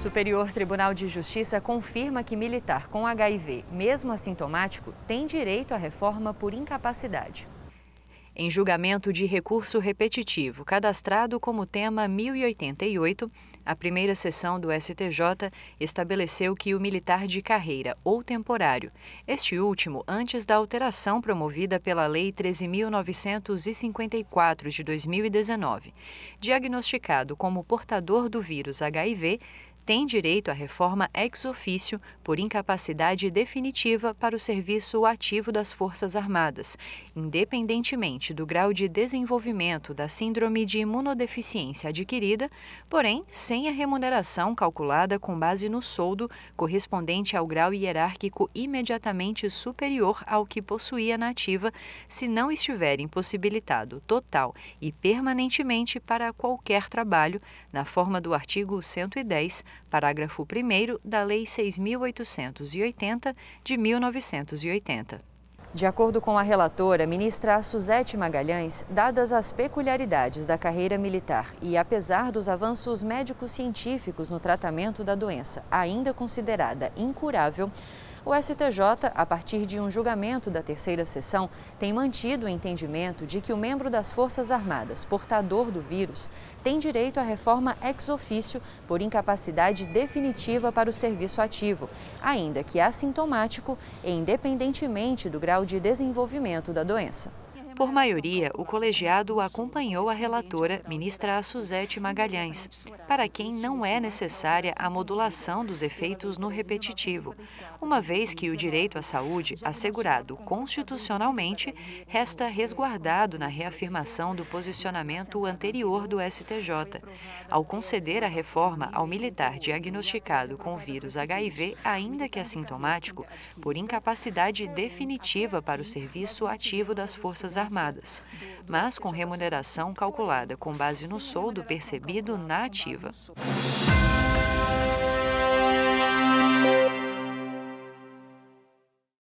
Superior Tribunal de Justiça confirma que militar com HIV, mesmo assintomático, tem direito à reforma por incapacidade. Em julgamento de recurso repetitivo, cadastrado como tema 1088, a primeira sessão do STJ estabeleceu que o militar de carreira ou temporário, este último antes da alteração promovida pela Lei 13.954 de 2019, diagnosticado como portador do vírus HIV, tem direito à reforma ex ofício por incapacidade definitiva para o serviço ativo das Forças Armadas, independentemente do grau de desenvolvimento da síndrome de imunodeficiência adquirida, porém sem a remuneração calculada com base no soldo correspondente ao grau hierárquico imediatamente superior ao que possuía na ativa, se não estiver impossibilitado total e permanentemente para qualquer trabalho, na forma do artigo 110 parágrafo 1 da Lei 6.880, de 1980. De acordo com a relatora, ministra Suzete Magalhães, dadas as peculiaridades da carreira militar e apesar dos avanços médicos científicos no tratamento da doença, ainda considerada incurável, o STJ, a partir de um julgamento da terceira sessão, tem mantido o entendimento de que o membro das Forças Armadas portador do vírus tem direito à reforma ex ofício por incapacidade definitiva para o serviço ativo, ainda que assintomático e independentemente do grau de desenvolvimento da doença. Por maioria, o colegiado acompanhou a relatora, ministra Suzete Magalhães, para quem não é necessária a modulação dos efeitos no repetitivo, uma vez que o direito à saúde, assegurado constitucionalmente, resta resguardado na reafirmação do posicionamento anterior do STJ, ao conceder a reforma ao militar diagnosticado com vírus HIV, ainda que assintomático, por incapacidade definitiva para o serviço ativo das Forças Armadas Armadas, mas com remuneração calculada com base no soldo percebido na ativa.